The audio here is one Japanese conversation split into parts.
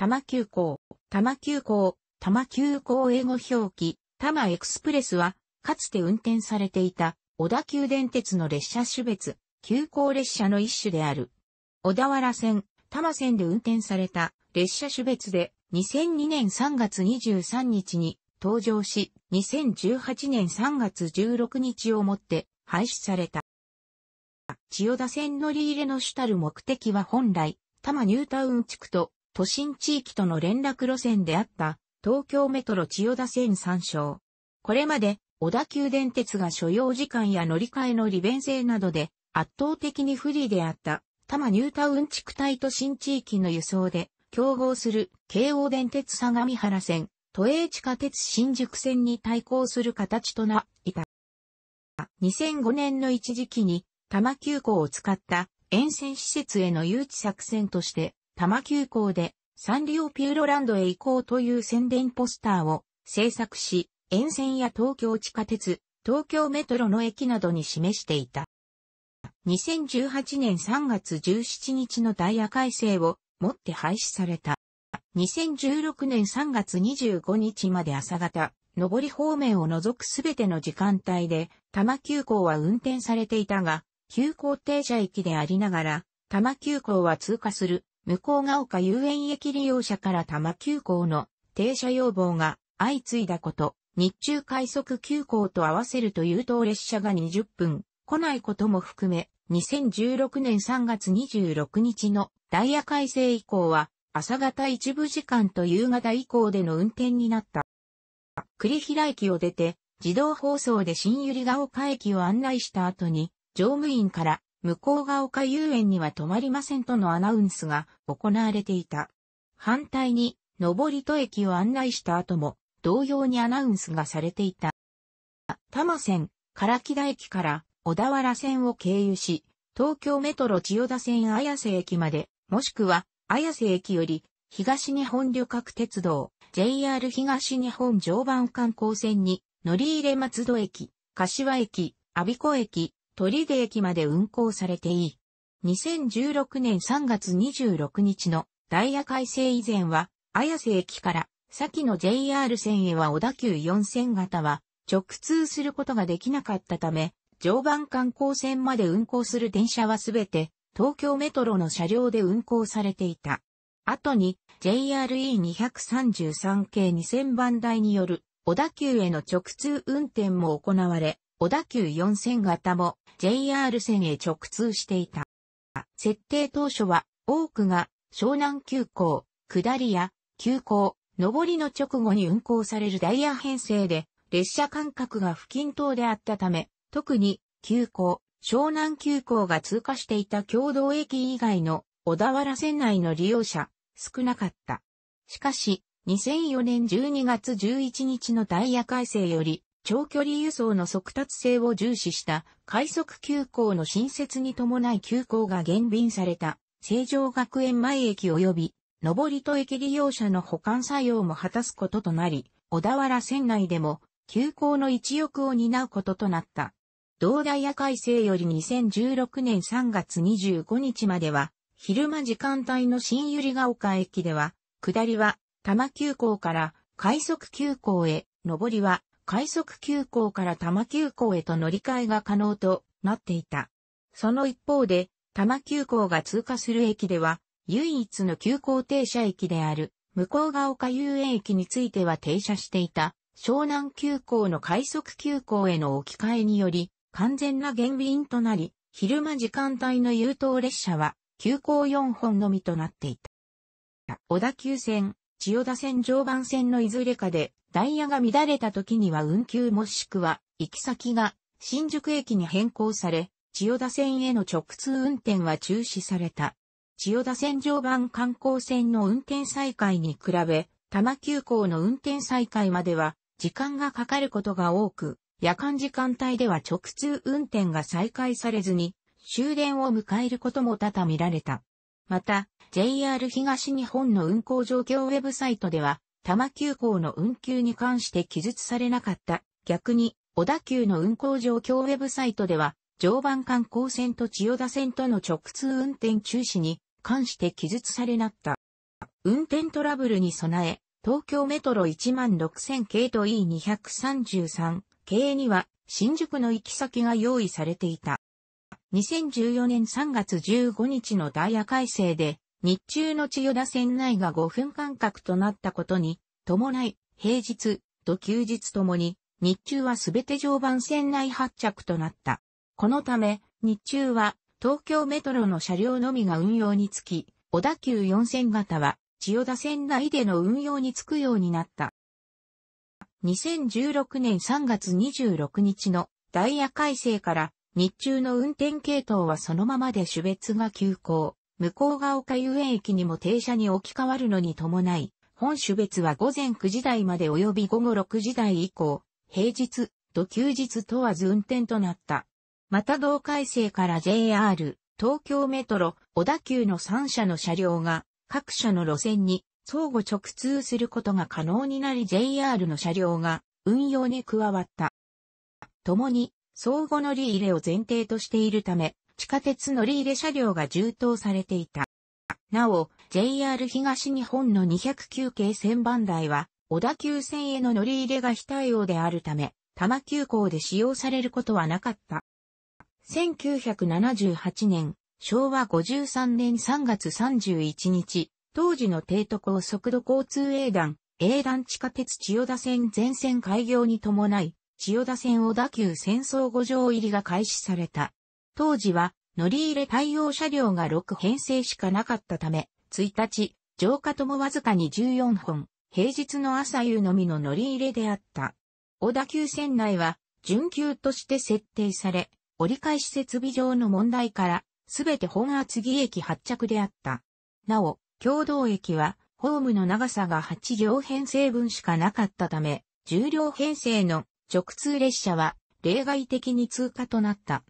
多摩急行、多摩急行、多摩急行英語表記、多摩エクスプレスは、かつて運転されていた、小田急電鉄の列車種別、急行列車の一種である。小田原線、多摩線で運転された列車種別で2002年3月23日に登場し、2018年3月16日をもって廃止された。千代田線乗り入れの主たる目的は本来、多摩ニュータウン地区と都心地域との連絡路線であった東京メトロ千代田線参照。これまで小田急電鉄が所要時間や乗り換えの利便性などで圧倒的に不利であった多摩ニュータウン地区帯都心地域の輸送で競合する京王電鉄相模原線、都営地下鉄新宿線に対抗する形となった。2005年の一時期に多摩急行を使った沿線施設への誘致作戦として多摩急行でサンリオピューロランドへ行こうという宣伝ポスターを制作し、沿線や東京地下鉄、東京メトロの駅などに示していた。2018年3月17日のダイヤ改正をもって廃止された。2016年3月25日まで朝方、上り方面を除くすべての時間帯で、多摩急行は運転されていたが、急行停車駅でありながら、多摩急行は通過する向こうが丘遊園駅利用者から多摩急行の停車要望が相次いだこと、日中快速急行と合わせると優等列車が20分来ないことも含め、2016年3月26日のダイヤ改正以降は、朝方一部時間と夕方以降での運転になった。栗平駅を出て、自動放送で新百合ヶ丘駅を案内した後に、乗務員から向こうが丘遊園には止まりませんとのアナウンスが行われていた。反対に、上戸駅を案内した後も、同様にアナウンスがされていた。多摩線、唐木田駅から小田原線を経由し、東京メトロ千代田線綾瀬駅まで、もしくは綾瀬駅より東日本旅客鉄道 JR 東日本常磐観光線に乗り入れ松戸駅、柏駅、阿鼻子駅、取出駅まで運行されていい。2016年3月26日のダイヤ改正以前は、綾瀬駅から先の JR 線へは小田急4000型は直通することができなかったため、常磐観光線まで運行する電車はすべて東京メトロの車両で運行されていた。後に JRE233 系2000番台による小田急への直通運転も行われ、小田急4000型も JR 線へ直通していた。設定当初は多くが湘南急行、下りや急行、上りの直後に運行されるダイヤ編成で列車間隔が不均等であったため、特に急行、湘南急行が通過していた共同駅以外の小田原線内の利用者少なかった。しかし、2004年12月11日のダイヤ改正より、長距離輸送の速達性を重視した快速急行の新設に伴い急行が減便された、成城学園前駅及び、上りと駅利用者の保管作用も果たすこととなり、小田原線内でも、急行の一翼を担うこととなった。同ダイヤ改正より2016年3月25日までは、昼間時間帯の新百合ヶ丘駅では、下りは多摩急行から快速急行へ、上りは快速急行から多摩急行へと乗り換えが可能となっていた。その一方で、多摩急行が通過する駅では、唯一の急行停車駅である、向こうが丘遊園駅については停車していた、湘南急行の快速急行への置き換えにより、完全な減便となり、昼間時間帯の優等列車は、急行4本のみとなっていた。小田急線、千代田線常磐線のいずれかで、ダイヤが乱れた時には運休もしくは、行き先が新宿駅に変更され、千代田線への直通運転は中止された。千代田線上磐観光線の運転再開に比べ、多摩急行の運転再開までは、時間がかかることが多く、夜間時間帯では直通運転が再開されずに、終電を迎えることも多々見られた。また、JR 東日本の運行状況ウェブサイトでは、多摩急行の運休に関して記述されなかった。逆に、小田急の運行状況ウェブサイトでは、常磐観光線と千代田線との直通運転中止に関して記述されなった。運転トラブルに備え、東京メトロ16000系と E233 系には新宿の行き先が用意されていた。2014年3月15日のダイヤ改正で日中の千代田線内が5分間隔となったことに、伴い、平日、と休日ともに、日中はすべて常磐線内発着となった。このため、日中は東京メトロの車両のみが運用につき、小田急4線型は千代田線内での運用につくようになった。2016年3月26日のダイヤ改正から日中の運転系統はそのままで種別が休校。向こうが丘遊園駅にも停車に置き換わるのに伴い、本種別は午前9時台まで及び午後6時台以降、平日と休日問わず運転となった。また同改正から JR、東京メトロ、小田急の3社の車両が各社の路線に相互直通することが可能になり JR の車両が運用に加わった。共に相互乗り入れを前提としているため、地下鉄乗り入れ車両が充当されていた。なお、JR 東日本の209系線番台は、小田急線への乗り入れが非対応であるため、多摩急行で使用されることはなかった。1978年、昭和53年3月31日、当時の低都高速度交通営団、営団地下鉄千代田線全線開業に伴い、千代田線小田急戦争五条入りが開始された。当時は乗り入れ対応車両が6編成しかなかったため、1日、浄化ともわずかに14本、平日の朝夕のみの乗り入れであった。小田急線内は、準急として設定され、折り返し設備上の問題から、すべて本厚木駅発着であった。なお、共同駅は、ホームの長さが8両編成分しかなかったため、10両編成の直通列車は例外的に通過となった。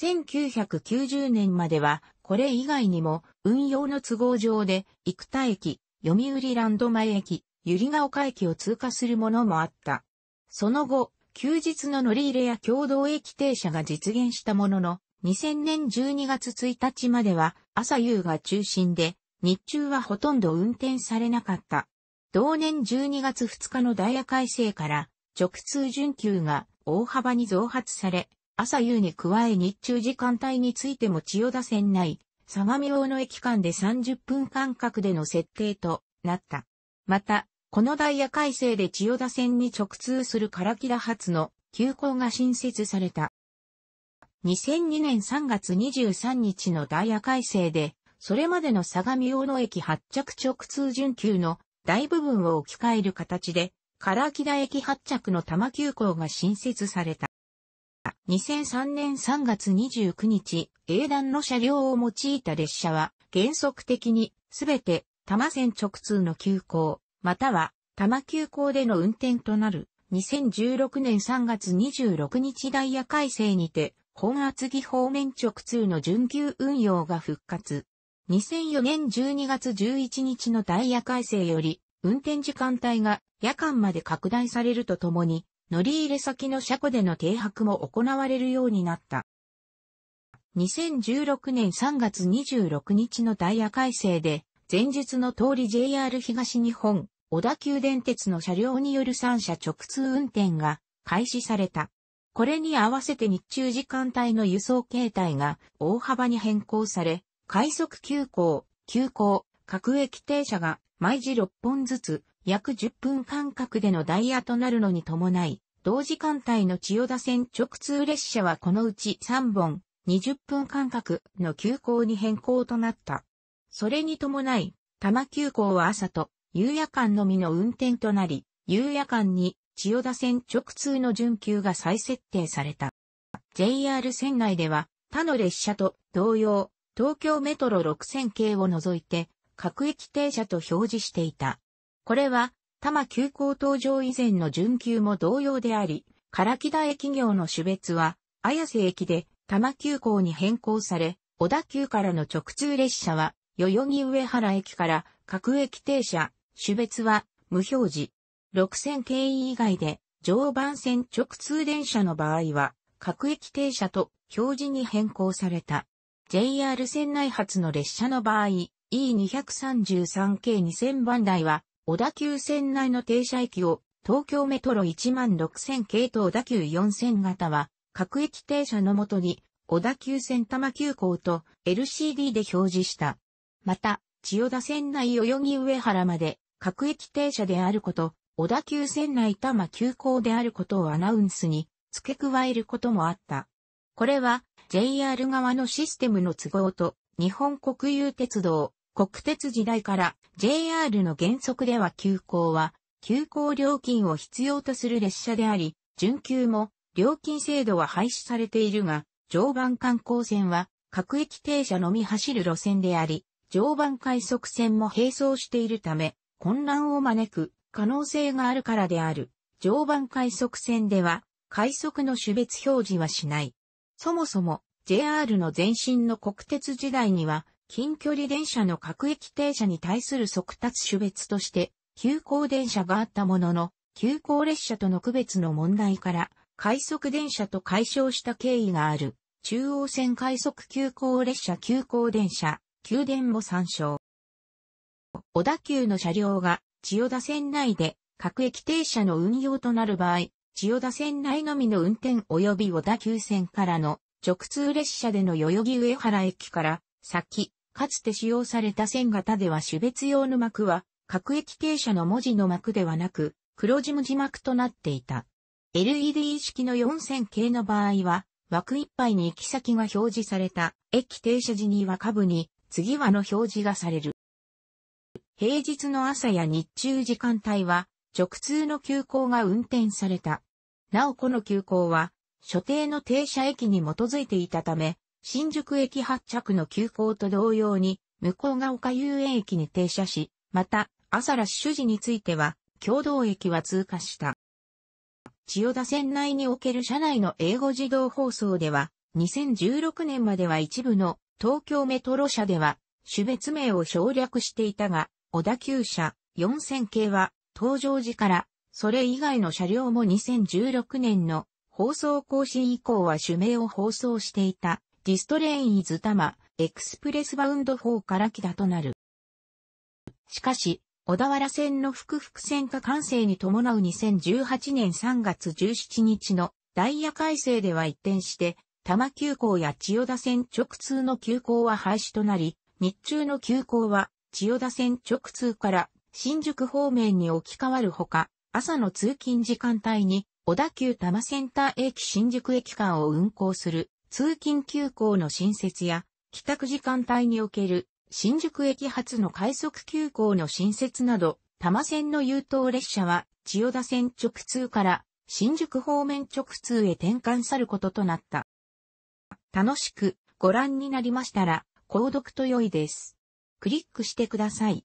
1990年までは、これ以外にも、運用の都合上で、生田駅、読売ランド前駅、百合ヶ丘駅を通過するものもあった。その後、休日の乗り入れや共同駅停車が実現したものの、2000年12月1日までは朝夕が中心で、日中はほとんど運転されなかった。同年12月2日のダイヤ改正から直通準急が大幅に増発され、朝夕に加え日中時間帯についても千代田線内、相模大野駅間で30分間隔での設定となった。また、このダイヤ改正で千代田線に直通する唐木田発の急行が新設された。2002年3月23日のダイヤ改正で、それまでの相模大野駅発着直通準急の大部分を置き換える形で、唐木田駅発着の多摩急行が新設された。2003年3月29日、英断の車両を用いた列車は、原則的に、すべて、多摩線直通の急行、または、多摩急行での運転となる、2016年3月26日ダイヤ改正にて、本厚木方面直通の準急運用が復活。2004年12月11日のダイヤ改正より、運転時間帯が夜間まで拡大されるとともに、乗り入れ先の車庫での停泊も行われるようになった。2016年3月26日のダイヤ改正で、前日の通り JR 東日本、小田急電鉄の車両による3社直通運転が開始された。これに合わせて日中時間帯の輸送形態が大幅に変更され、快速急行、急行、各駅停車が毎時6本ずつ約10分間隔でのダイヤとなるのに伴い、同時間帯の千代田線直通列車はこのうち3本、20分間隔の急行に変更となった。それに伴い、多摩急行は朝と夕夜間のみの運転となり、夕夜間に千代田線直通の準急が再設定された。JR 線内では他の列車と同様、東京メトロ6000系を除いて、各駅停車と表示していた。これは、多摩急行登場以前の準急も同様であり、唐木田駅業の種別は、綾瀬駅で多摩急行に変更され、小田急からの直通列車は、代々木上原駅から各駅停車、種別は無表示。6000経緯以外で常磐線直通電車の場合は、各駅停車と表示に変更された。JR 線内発の列車の場合、E233 系2000番台は小田急線内の停車駅を東京メトロ16000系統小田急4000型は各駅停車のもとに小田急線多摩急行と LCD で表示した。また、千代田線内代々木上原まで各駅停車であること、小田急線内多摩急行であることをアナウンスに付け加えることもあった。これは JR 側のシステムの都合と日本国有鉄道国鉄時代から JR の原則では急行は、急行料金を必要とする列車であり、準急も料金制度は廃止されているが、常磐観光線は各駅停車のみ走る路線であり、常磐快速線も並走しているため、混乱を招く可能性があるからである。常磐快速線では、快速の種別表示はしない。そもそも、JR の前身の国鉄時代には、近距離電車の各駅停車に対する速達種別として、急行電車があったものの、急行列車との区別の問題から、快速電車と解消した経緯がある、中央線快速急行列車急行電車、急電も参照。小田急の車両が千代田線内で各駅停車の運用となる場合、千代田線内のみの運転及び小田急線からの直通列車での代々木上原駅から先、かつて使用された線型では種別用の膜は、各駅停車の文字の膜ではなく、黒字文字膜となっていた。LED 式の4000系の場合は、枠いっぱいに行き先が表示された、駅停車時には下部に、次はの表示がされる。平日の朝や日中時間帯は、直通の急行が運転された。なおこの急行は、所定の停車駅に基づいていたため、新宿駅発着の急行と同様に、向こうが丘遊園駅に停車し、また、朝ラッシュ時については、共同駅は通過した。千代田線内における車内の英語自動放送では、2016年までは一部の東京メトロ車では、種別名を省略していたが、小田急車4000系は、登場時から、それ以外の車両も2016年の放送更新以降は種名を放送していたディストレインイズタマ、エクスプレスバウンド4から来たとなる。しかし、小田原線の複々線化完成に伴う2018年3月17日のダイヤ改正では一転して、多摩急行や千代田線直通の急行は廃止となり、日中の急行は千代田線直通から新宿方面に置き換わるほか、朝の通勤時間帯に小田急多摩センター駅新宿駅間を運行する通勤急行の新設や、帰宅時間帯における新宿駅発の快速急行の新設など、多摩線の優等列車は千代田線直通から新宿方面直通へ転換さることとなった。楽しくご覧になりましたら、購読と良いです。クリックしてください。